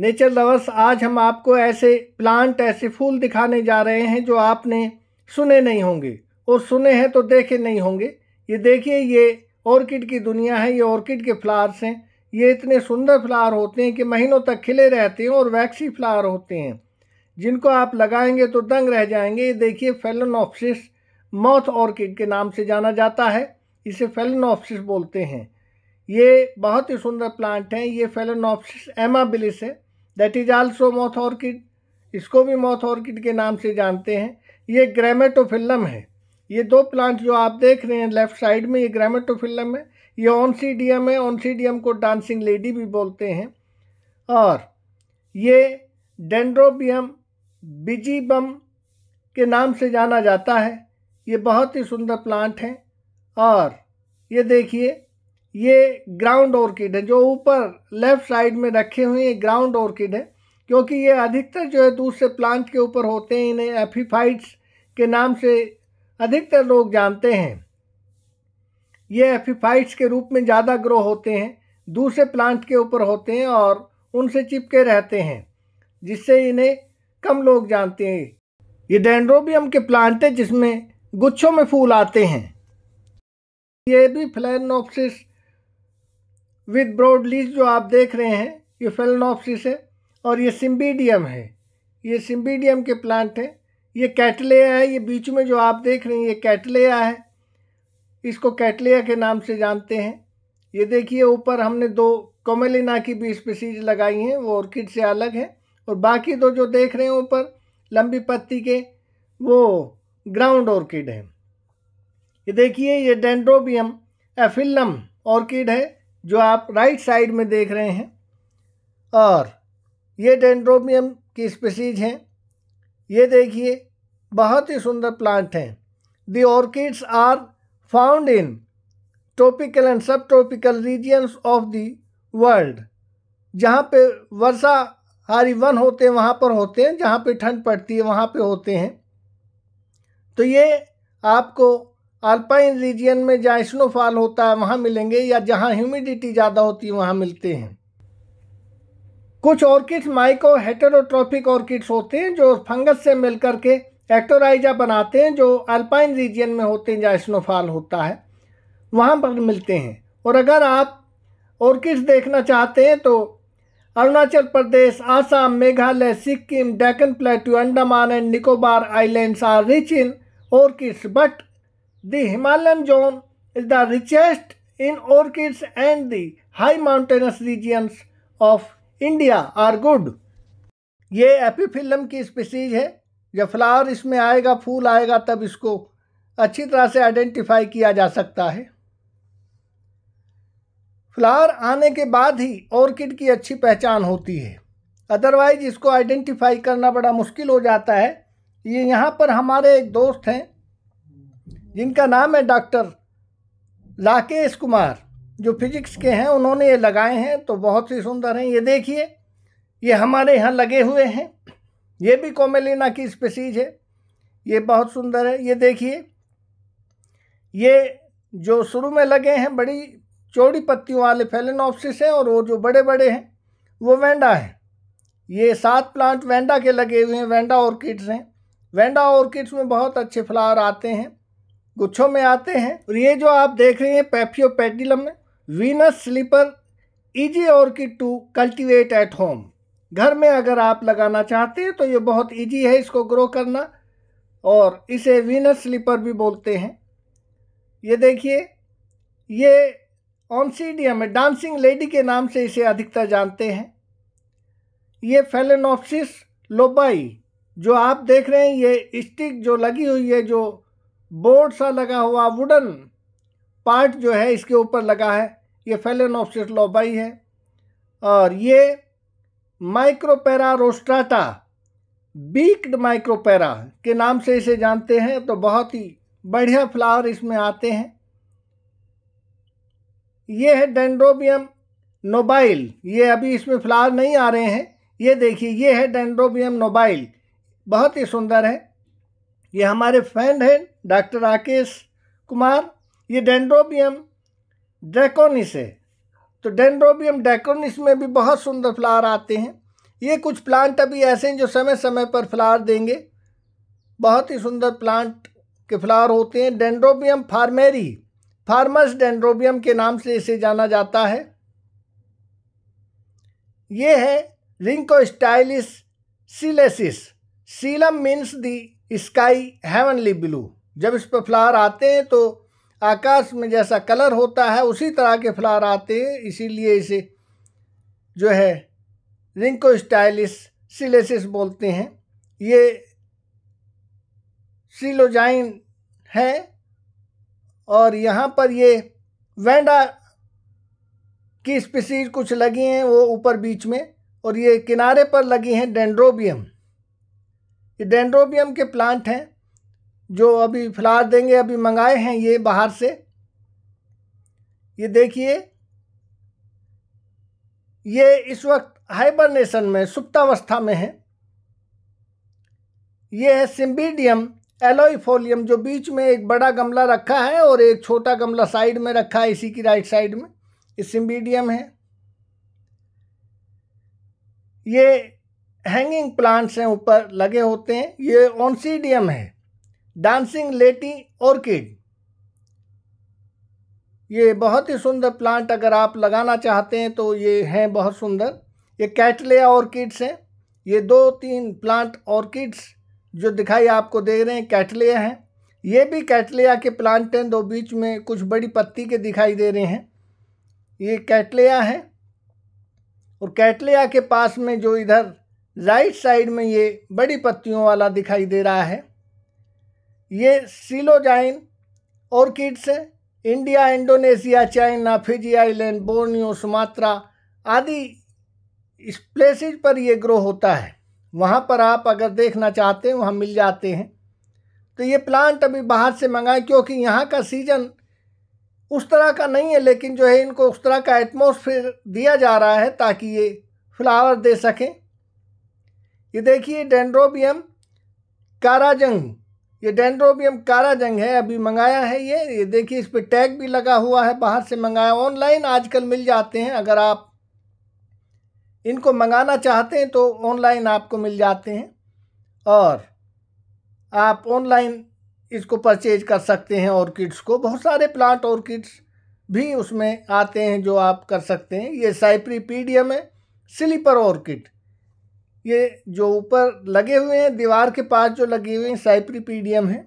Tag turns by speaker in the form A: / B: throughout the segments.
A: nature lovers आज हम आपको ऐसे प्लांट ऐसे फूल दिखाने जा रहे हैं जो आपने सुने नहीं होंगे और सुने हैं तो देखे नहीं होंगे ये देखिए ये ऑर्किड की दुनिया है ये ऑर्किड के फ्लावर्स हैं ये इतने सुंदर फ्लावर होते हैं कि महीनों तक खिले रहते हैं और वैक्सी फ्लावर होते हैं जिनको आप लगाएंगे तो दंग रह जाएंगे ये देखिए फेलनोप्सिस मौथ ऑर्किड के नाम से जाना जाता है इसे फेलनोप्सिस बोलते हैं ये बहुत ही सुंदर प्लांट हैं ये फेलनोप्सिस एमाबिलिस है that is also moth orchid इसको भी मॉथ ऑर्किड के नाम से जानते हैं ये ग्रेमेटोफिल्लम है ये दो प्लांट जो आप देख रहे हैं लेफ्ट साइड में ये ग्रामेटोफिल्लम है ये ऑनसीडियम है ऑनसीडियम को डांसिंग लेडी भी बोलते हैं और ये डेंड्रोबियम बिजीबम के नाम से जाना जाता है ये बहुत ही सुंदर प्लांट है और ये देखिए ये ग्राउंड ऑर्किड है जो ऊपर लेफ्ट साइड में रखे हुए ये ग्राउंड ऑर्किड है क्योंकि ये अधिकतर जो है दूसरे प्लांट के ऊपर होते हैं इन्हें एफिफाइट्स के नाम से अधिकतर लोग जानते हैं ये एफिफाइट्स के रूप में ज़्यादा ग्रो होते हैं दूसरे प्लांट के ऊपर होते हैं और उनसे चिपके रहते हैं जिससे इन्हें कम लोग जानते हैं ये डेंड्रोबियम के प्लांट है जिसमें गुच्छों में फूल आते हैं ये भी फ्लैनोपसिस विद ब्रॉड लीज जो आप देख रहे हैं ये फेलनॉप्सिस है और ये सिम्बीडियम है ये सिम्बीडियम के प्लांट हैं ये कैटलेया है ये बीच में जो आप देख रहे हैं ये कैटलेया है इसको कैटलेया के नाम से जानते हैं ये देखिए ऊपर हमने दो कोमेलिना की भी स्पीसीज लगाई हैं वो ऑर्किड से अलग हैं और बाकी दो जो देख रहे हैं ऊपर लंबी पत्ती के वो ग्राउंड ऑर्किड हैं ये देखिए ये डेंड्रोबियम एफिलम ऑर्किड है जो आप राइट साइड में देख रहे हैं और ये डेंड्रोमियम की स्पेसीज हैं ये देखिए बहुत ही सुंदर प्लांट हैं the orchids are found in tropical and subtropical regions of the world जहाँ पे वर्षा वन होते हैं वहाँ पर होते हैं जहाँ पे ठंड पड़ती है वहाँ पे होते हैं तो ये आपको अल्पाइन रीजन में जहाँ स्नोफॉल होता है वहाँ मिलेंगे या जहाँ ह्यूमिडिटी ज़्यादा होती है वहाँ मिलते हैं कुछ ऑर्किड्स माइको हेटेरोट्रॉपिक ऑर्किड्स होते हैं जो फंगस से मिलकर के एक्टोराइजा बनाते हैं जो अल्पाइन रीजन में होते हैं जहाँ स्नोफॉल होता है वहाँ पर मिलते हैं और अगर आप ऑर्किड्स देखना चाहते हैं तो Arunachal Pradesh Assam Meghalaya Sikkim Deccan plateau Andaman and Nicobar islands are rich in orchids but The Himalayan zone is the richest in orchids and the high mountainous regions of India are good ये एपीफिल्म की स्पीसीज है जब फ्लावर इसमें आएगा फूल आएगा तब इसको अच्छी तरह से आइडेंटिफाई किया जा सकता है फ्लावर आने के बाद ही ऑर्किड की अच्छी पहचान होती है अदरवाइज इसको आइडेंटिफाई करना बड़ा मुश्किल हो जाता है ये यहाँ पर हमारे एक दोस्त हैं जिनका नाम है डॉक्टर लाकेश कुमार जो फिजिक्स के हैं उन्होंने ये लगाए हैं तो बहुत ही सुंदर हैं ये देखिए ये हमारे यहाँ लगे हुए हैं ये भी कोमेलिना की स्पेसीज है ये बहुत सुंदर है ये देखिए ये जो शुरू में लगे हैं बड़ी चौड़ी पत्तियों वाले फेलेनोपसिस हैं और वो जो बड़े बड़े हैं वो वेंडा हैं ये सात प्लांट वेंडा के लगे हुए हैं वेंडा ऑर्किड्स हैं वेंडा ऑर्किड्स में बहुत अच्छे फ्लावर आते हैं गुच्छों में आते हैं और ये जो आप देख रहे हैं paphiopedilum Venus slipper easy orchid to cultivate at home घर में अगर आप लगाना चाहते हैं तो ये बहुत ईजी है इसको ग्रो करना और इसे वीनस स्लीपर भी बोलते हैं ये देखिए ये ऑनसीडियम है डांसिंग लेडी के नाम से इसे अधिकतर जानते हैं ये फेलेनोप्सिस लोबाई जो आप देख रहे हैं ये स्टिक जो लगी हुई है जो बोर्ड सा लगा हुआ वुडन पार्ट जो है इसके ऊपर लगा है ये फेलन ऑप्सिस लॉबाई है और ये माइक्रोपैरा रोस्ट्राटा बीक्ड माइक्रोपैरा के नाम से इसे जानते हैं तो बहुत ही बढ़िया फ्लावर इसमें आते हैं ये है डेंड्रोबियम नोबाइल ये अभी इसमें फ्लावर नहीं आ रहे हैं ये देखिए ये है डेंड्रोबियम नोबाइल बहुत ही सुंदर है ये हमारे फ्रेंड हैं डॉक्टर राकेश कुमार ये डेंड्रोबियम डेकोनिस है तो डेंड्रोबियम डेकोनिस में भी बहुत सुंदर फ्लावर आते हैं ये कुछ प्लांट अभी ऐसे हैं जो समय समय पर फ्लावर देंगे बहुत ही सुंदर प्लांट के फ्लावर होते हैं डेंड्रोबियम फार्मेरी फार्मस डेंड्रोबियम के नाम से इसे जाना जाता है ये है रिंको स्टाइलिस सीलेसिस सीलम means the sky heavenly blue जब इस पर फ्लावर आते हैं तो आकाश में जैसा कलर होता है उसी तरह के फ्लावर आते हैं इसीलिए इसे जो है रिंको स्टाइलिस सिलेसिस बोलते हैं ये सिलोजाइन है और यहाँ पर ये वेंडा की स्पीसीज कुछ लगी हैं वो ऊपर बीच में और ये किनारे पर लगी हैं डेंड्रोबियम ये डेंड्रोबियम के प्लांट हैं जो अभी फ्लावर देंगे अभी मंगाए हैं ये बाहर से ये देखिए ये इस वक्त हाइबरनेशन में सुप्तावस्था में है ये है सिम्बीडियम एलोईफोलियम जो बीच में एक बड़ा गमला रखा है और एक छोटा गमला साइड में रखा है इसी की राइट साइड में ये सिम्बीडियम है ये हैंगिंग प्लांट्स हैं ऊपर लगे होते हैं ये ऑनसीडियम है डांसिंग लेटी ऑर्किड ये बहुत ही सुंदर प्लांट अगर आप लगाना चाहते हैं तो ये हैं बहुत सुंदर ये कैटलिया ऑर्किड्स हैं ये दो तीन प्लांट ऑर्किड्स जो दिखाई आपको दे रहे हैं कैटलिया हैं ये भी कैटलिया के प्लांट हैं दो बीच में कुछ बड़ी पत्ती के दिखाई दे रहे हैं ये कैटलिया हैं और कैटलिया के पास में जो इधर राइट साइड में ये बड़ी पत्तियों वाला दिखाई दे रहा है ये सिलोजाइन ऑर्किड्स है India Indonesia China Fiji island Borneo Sumatra आदि इस प्लेसेज पर ये ग्रो होता है वहाँ पर आप अगर देखना चाहते हैं वहाँ मिल जाते हैं तो ये प्लांट अभी बाहर से मंगाए क्योंकि यहाँ का सीज़न उस तरह का नहीं है लेकिन जो है इनको उस तरह का एटमोसफेयर दिया जा रहा है ताकि ये फ्लावर दे सकें ये देखिए डेंड्रोबियम काराजंग ये डेंड्रोबियम काराजंग है अभी मंगाया है ये ये देखिए इस पर टैग भी लगा हुआ है बाहर से मंगाया ऑनलाइन आजकल मिल जाते हैं अगर आप इनको मंगाना चाहते हैं तो ऑनलाइन आपको मिल जाते हैं और आप ऑनलाइन इसको परचेज कर सकते हैं ऑर्किड्स को बहुत सारे प्लांट ऑर्किड्स भी उसमें आते हैं जो आप कर सकते हैं ये साइप्रीपीडियम है स्लीपर ऑर्किड ये जो ऊपर लगे हुए हैं दीवार के पास जो लगे हुए हैं साइप्रीपीडियम है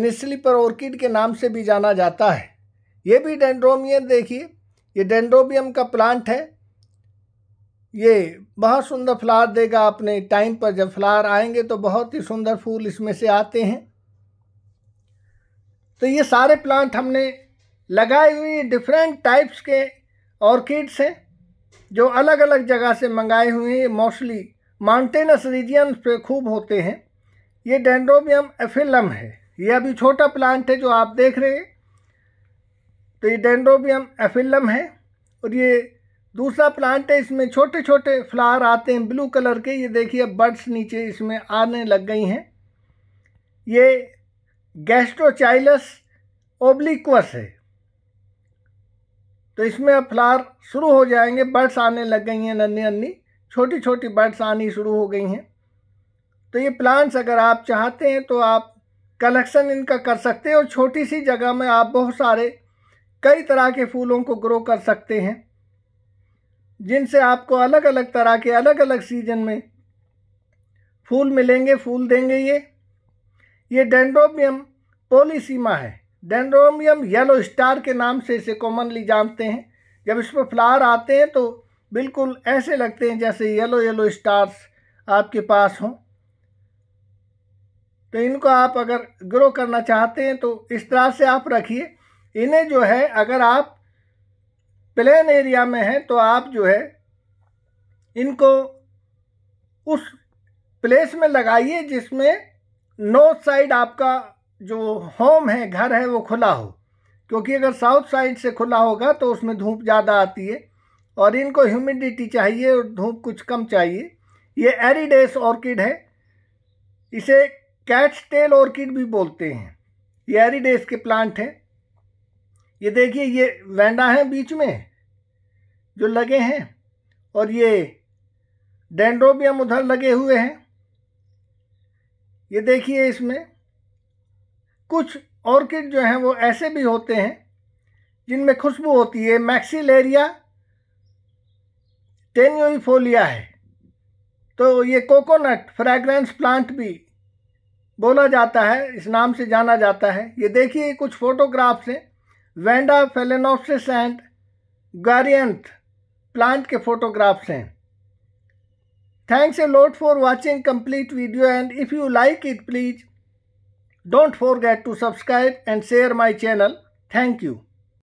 A: इन्हें पर ऑर्किड के नाम से भी जाना जाता है ये भी डेंड्रोमियम देखिए ये डेंड्रोबियम का प्लांट है ये बहुत सुंदर फ्लावर देगा अपने टाइम पर जब फ्लावर आएंगे तो बहुत ही सुंदर फूल इसमें से आते हैं तो ये सारे प्लांट हमने लगाए हुए डिफरेंट टाइप्स के ऑर्किड्स हैं जो अलग अलग जगह से मंगाए हुए हैं मोस्टली माउंटेनस रीजन पे खूब होते हैं ये डेंड्रोबियम एफिलम है ये अभी छोटा प्लांट है जो आप देख रहे हैं तो ये डेंड्रोबियम एफिलम है और ये दूसरा प्लांट है इसमें छोटे छोटे फ्लावर आते हैं ब्लू कलर के ये देखिए बर्ड्स नीचे इसमें आने लग गई हैं ये गैस्ट्रोचाइलस ओब्लिक्वस है तो इसमें अब फ्लावर शुरू हो जाएंगे बर्ड्स आने लग गई हैं नन्नी अन्नी छोटी छोटी बर्ड्स आनी शुरू हो गई हैं तो ये प्लांट्स अगर आप चाहते हैं तो आप कलेक्शन इनका कर सकते हैं और छोटी सी जगह में आप बहुत सारे कई तरह के फूलों को ग्रो कर सकते हैं जिनसे आपको अलग अलग तरह के अलग अलग सीजन में फूल मिलेंगे फूल देंगे ये ये डेंड्रोमियम पोलिसीमा है डेंड्रोमियम येलो स्टार के नाम से इसे कॉमनली जानते हैं जब इस पर फ्लावर आते हैं तो बिल्कुल ऐसे लगते हैं जैसे येलो येलो स्टार्स आपके पास हों तो इनको आप अगर ग्रो करना चाहते हैं तो इस तरह से आप रखिए इन्हें जो है अगर आप प्लेन एरिया में हैं तो आप जो है इनको उस प्लेस में लगाइए जिसमें नॉर्थ साइड आपका जो होम है घर है वो खुला हो क्योंकि अगर साउथ साइड से खुला होगा तो उसमें धूप ज़्यादा आती है और इनको ह्यूमिडिटी चाहिए और धूप कुछ कम चाहिए ये एरिडेस ऑर्किड है इसे कैट टेल ऑर्किड भी बोलते हैं ये एरिडेस के प्लांट हैं ये देखिए ये वेंडा हैं बीच में जो लगे हैं और ये डेंड्रोबियम उधर लगे हुए हैं ये देखिए इसमें कुछ ऑर्किड जो हैं वो ऐसे भी होते हैं जिनमें खुशबू होती है मैक्सिलेरिया जेन्यूफोलिया है तो ये कोकोनट फ्रैग्रेंस प्लांट भी बोला जाता है इस नाम से जाना जाता है ये देखिए कुछ फोटोग्राफ्स हैं वेंडा फेलेनोसिस एंड गारियंथ प्लांट के फोटोग्राफ्स हैं thanks a lot for watching complete video and if you like it please don't forget to subscribe and share my channel thank you